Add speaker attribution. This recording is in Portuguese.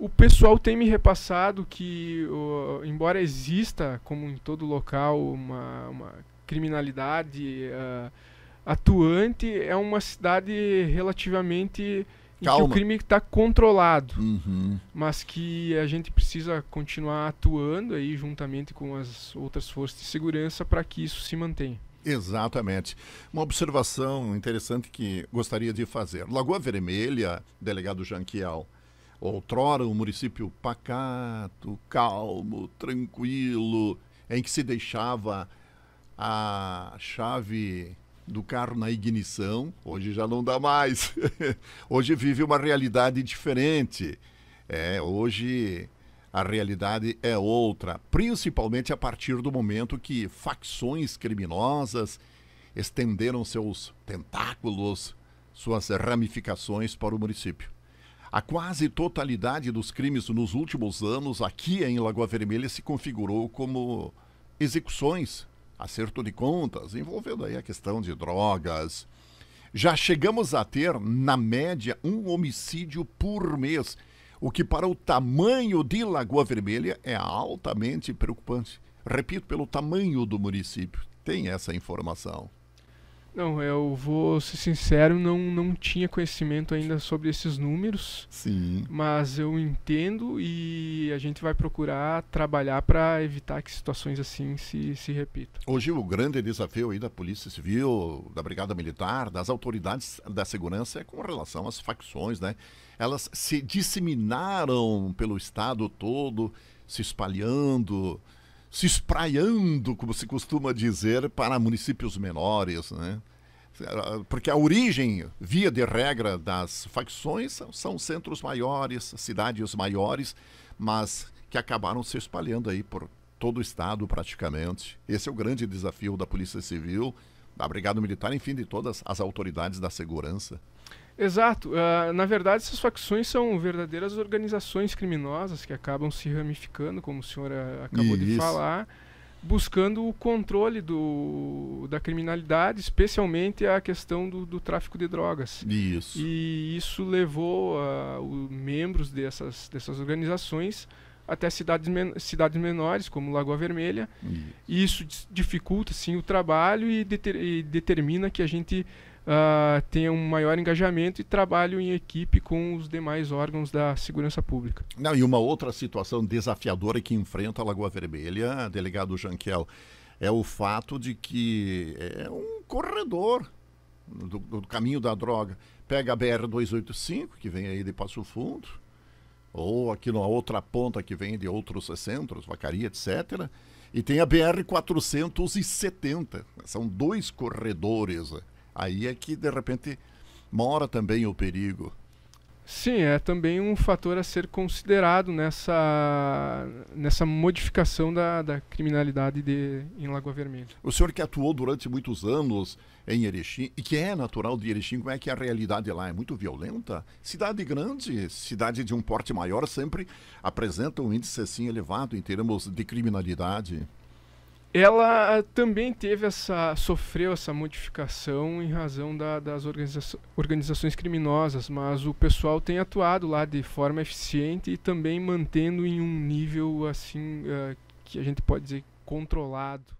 Speaker 1: O pessoal tem me repassado que, uh, embora exista, como em todo local, uma, uma criminalidade uh, atuante, é uma cidade relativamente em Calma. que o crime está controlado, uhum. mas que a gente precisa continuar atuando aí juntamente com as outras forças de segurança para que isso se mantenha.
Speaker 2: Exatamente. Uma observação interessante que gostaria de fazer. Lagoa Vermelha, delegado Janquiel, Outrora, um município pacato, calmo, tranquilo, em que se deixava a chave do carro na ignição, hoje já não dá mais. hoje vive uma realidade diferente. É, hoje a realidade é outra, principalmente a partir do momento que facções criminosas estenderam seus tentáculos, suas ramificações para o município. A quase totalidade dos crimes nos últimos anos aqui em Lagoa Vermelha se configurou como execuções, acerto de contas, envolvendo aí a questão de drogas. Já chegamos a ter, na média, um homicídio por mês, o que para o tamanho de Lagoa Vermelha é altamente preocupante. Repito, pelo tamanho do município, tem essa informação.
Speaker 1: Não, eu vou ser sincero, não, não tinha conhecimento ainda sobre esses números. Sim. Mas eu entendo e a gente vai procurar trabalhar para evitar que situações assim se, se repitam.
Speaker 2: Hoje o grande desafio aí da Polícia Civil, da Brigada Militar, das autoridades da segurança é com relação às facções, né? Elas se disseminaram pelo estado todo, se espalhando, se espraiando, como se costuma dizer, para municípios menores, né? Porque a origem, via de regra, das facções são, centros maiores, cidades maiores, mas que acabaram se espalhando aí por todo o estado praticamente. Esse é o grande desafio da Polícia Civil, da Brigada Militar, enfim, de todas as autoridades da segurança.
Speaker 1: Exato. Uh, na verdade, essas facções são verdadeiras organizações criminosas que acabam se ramificando, como o senhor ah, acabou Isso. de falar, buscando o controle do, da criminalidade, especialmente a questão do, do tráfico de drogas. Isso. E isso levou uh, ah, os membros dessas, dessas organizações até cidades, men cidades menores, como Lagoa Vermelha. Isso, e isso dificulta, sim, o trabalho e, deter e determina que a gente uh, tenha um maior engajamento e trabalho em equipe com os demais órgãos da segurança pública.
Speaker 2: Não, e uma outra situação desafiadora que enfrenta a Lagoa Vermelha, delegado Janquel, é o fato de que é um corredor do, do caminho da droga. Pega a BR-285, que vem aí de Passo Fundo, ou aqui na outra ponta que vem de outros centros, Vacaria, etc. E tem a BR-470. São dois corredores né? Aí é que, de repente, mora também o perigo.
Speaker 1: Sim, é também um fator a ser considerado nessa, nessa modificação da, da criminalidade de, em Lagoa Vermelha.
Speaker 2: O senhor que atuou durante muitos anos em Erechim, e que é natural de Erechim, como é que é a realidade lá é muito violenta? Cidade grande, cidade de um porte maior, sempre apresenta um índice assim elevado em termos de criminalidade
Speaker 1: ela ah, também teve essa sofreu essa modificação em razão da, das organiza organizações criminosas, mas o pessoal tem atuado lá de forma eficiente e também mantendo em um nível assim uh, que a gente pode dizer controlado.